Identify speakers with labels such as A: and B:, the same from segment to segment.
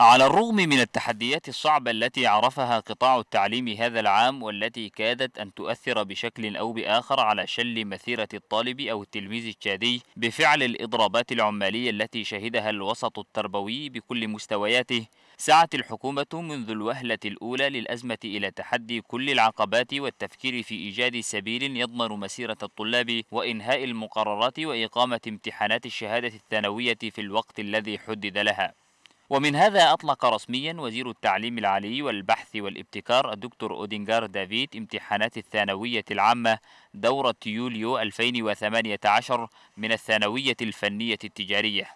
A: على الرغم من التحديات الصعبة التي عرفها قطاع التعليم هذا العام والتي كادت أن تؤثر بشكل أو بآخر على شل مسيرة الطالب أو التلميذ الشادي بفعل الإضرابات العمالية التي شهدها الوسط التربوي بكل مستوياته سعت الحكومة منذ الوهلة الأولى للأزمة إلى تحدي كل العقبات والتفكير في إيجاد سبيل يضمن مسيرة الطلاب وإنهاء المقررات وإقامة امتحانات الشهادة الثانوية في الوقت الذي حدد لها ومن هذا أطلق رسميا وزير التعليم العالي والبحث والابتكار الدكتور أودينجار دافيد امتحانات الثانوية العامة دورة يوليو 2018 من الثانوية الفنية التجارية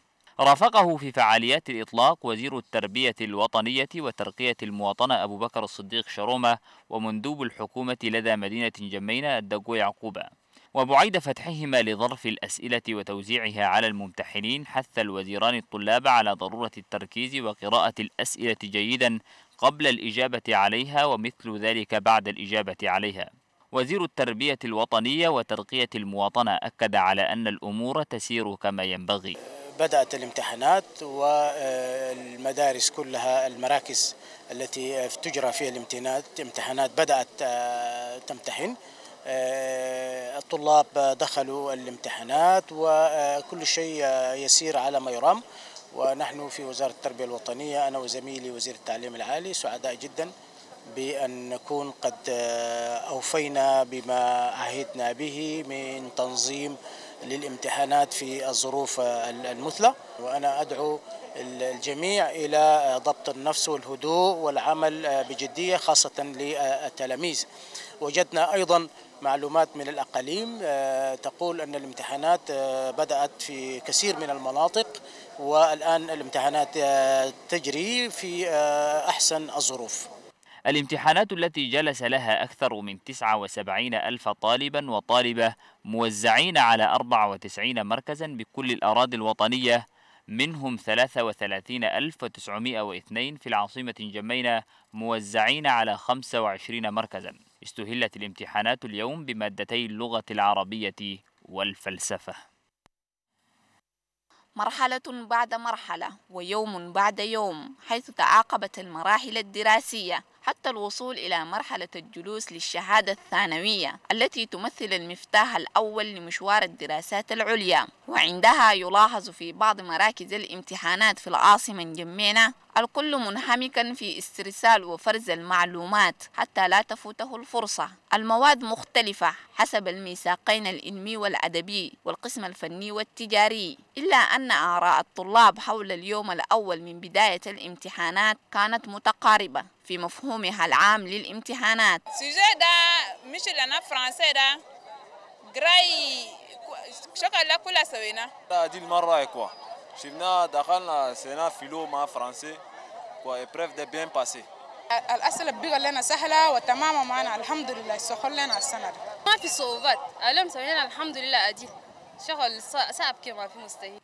A: رافقه في فعاليات الإطلاق وزير التربية الوطنية وترقية المواطنة أبو بكر الصديق شرومة ومندوب الحكومة لدى مدينة جمينة الدجو يعقوبة وبعيد فتحهما لظرف الأسئلة وتوزيعها على الممتحنين حث الوزيران الطلاب على ضرورة التركيز وقراءة الأسئلة جيدا قبل الإجابة عليها ومثل ذلك بعد الإجابة عليها وزير التربية الوطنية وترقية المواطنة أكد على أن الأمور تسير كما ينبغي
B: بدأت الامتحانات والمدارس كلها المراكز التي تجرى فيها الامتحانات بدأت آه، تمتحن آه، الطلاب دخلوا الامتحانات وكل شيء يسير على ما يرام ونحن في وزارة التربية الوطنية أنا وزميلي وزير التعليم العالي سعداء جدا بأن نكون قد أوفينا بما عهدنا به من تنظيم للامتحانات في الظروف المثلى وأنا أدعو الجميع إلى ضبط النفس والهدوء والعمل بجدية خاصة للتلاميذ وجدنا أيضا معلومات من الأقاليم آه، تقول أن الامتحانات آه، بدأت في كثير من المناطق والآن الامتحانات آه، تجري في أحسن الظروف
A: الامتحانات التي جلس لها أكثر من 79 ألف طالبا وطالبة موزعين على 94 مركزا بكل الأراضي الوطنية منهم 33902 في العاصمة جمينة موزعين على 25 مركزاً استهلت الامتحانات اليوم بمادتي اللغة العربية والفلسفة
C: مرحلة بعد مرحلة ويوم بعد يوم حيث تعاقبت المراحل الدراسية حتى الوصول إلى مرحلة الجلوس للشهادة الثانوية التي تمثل المفتاح الأول لمشوار الدراسات العليا وعندها يلاحظ في بعض مراكز الامتحانات في العاصمة نجمينا الكل منحمكا في استرسال وفرز المعلومات حتى لا تفوته الفرصة المواد مختلفة حسب الميثاقين العلمي والأدبي والقسم الفني والتجاري إلا أن آراء الطلاب حول اليوم الأول من بداية الامتحانات كانت متقاربة في مفهومها العام للامتحانات سوزي مش لنا فرنسي ده جراي شكرا لك كل سوينا
A: دي المرة كوا شفنا دخلنا سينا فيلو مع فرنسي
B: كوا إبريف ده بيان باسي الأسئلة بيقى لنا سهلة وتماما معنا الحمد لله سخل لنا السنة ما في صعوبات ألم سوينا الحمد لله أدي شغل صعب كما في مستحيل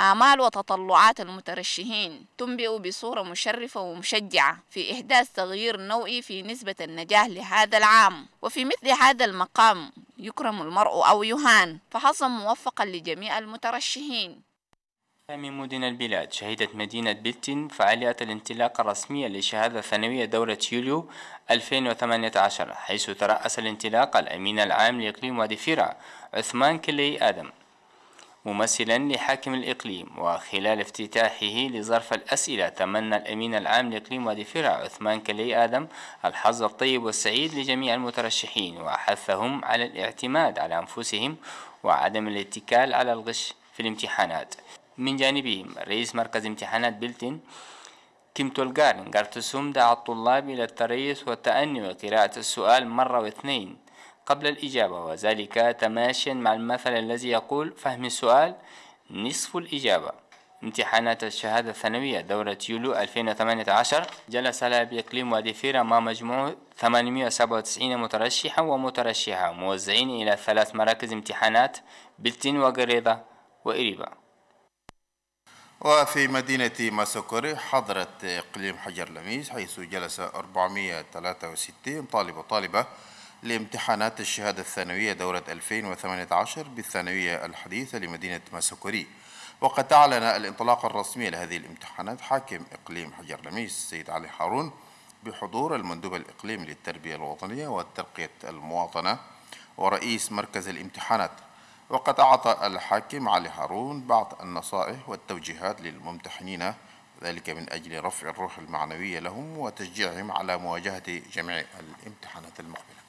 C: آمال وتطلعات المترشحين تنبئ بصورة مشرفة ومشجعة في إحداث تغيير نوعي في نسبة النجاح لهذا العام وفي مثل هذا المقام يكرم المرء أو يهان فحصل موفقا لجميع المترشحين
D: من مدن البلاد شهدت مدينة بلتن فعالية الانطلاق الرسمية لشهادة ثانوية دورة يوليو 2018 حيث ترأس الانطلاق الأمين العام لإقليم وادي فيرا عثمان كلي آدم ممثلا لحاكم الإقليم وخلال افتتاحه لظرف الأسئلة تمنى الأمين العام لإقليم وادي فرع عثمان كلي آدم الحظ الطيب والسعيد لجميع المترشحين وحثهم على الاعتماد على أنفسهم وعدم الاتكال على الغش في الامتحانات من جانبهم رئيس مركز امتحانات بلتن كيم تولغارن قرتسوم دعا الطلاب إلى التريث والتأني وقراءة السؤال مرة واثنين قبل الإجابة وذلك تماشيا مع المثل الذي يقول فهم السؤال نصف الإجابة امتحانات الشهادة الثانوية دورة يوليو 2018 جلس لها ليم ديفيرا مع مجموع 897 مترشحا ومترشحة موزعين إلى ثلاث مراكز امتحانات بلتين وقريضة وإريبا وفي مدينة ماسوكوري حضرت إقليم حجر لميس حيث جلس 463 طالب وطالبة لامتحانات الشهادة الثانوية دورة 2018 بالثانوية الحديثة لمدينة ماسوكوري وقد أعلن الانطلاق الرسمي لهذه الامتحانات حاكم إقليم حجر لميس السيد علي حارون بحضور المندوب الإقليمي للتربية الوطنية والترقية المواطنة ورئيس مركز الامتحانات وقد أعطى الحاكم علي هارون بعض النصائح والتوجيهات للممتحنين ذلك من أجل
A: رفع الروح المعنوية لهم وتشجيعهم على مواجهة جميع الامتحانات المقبلة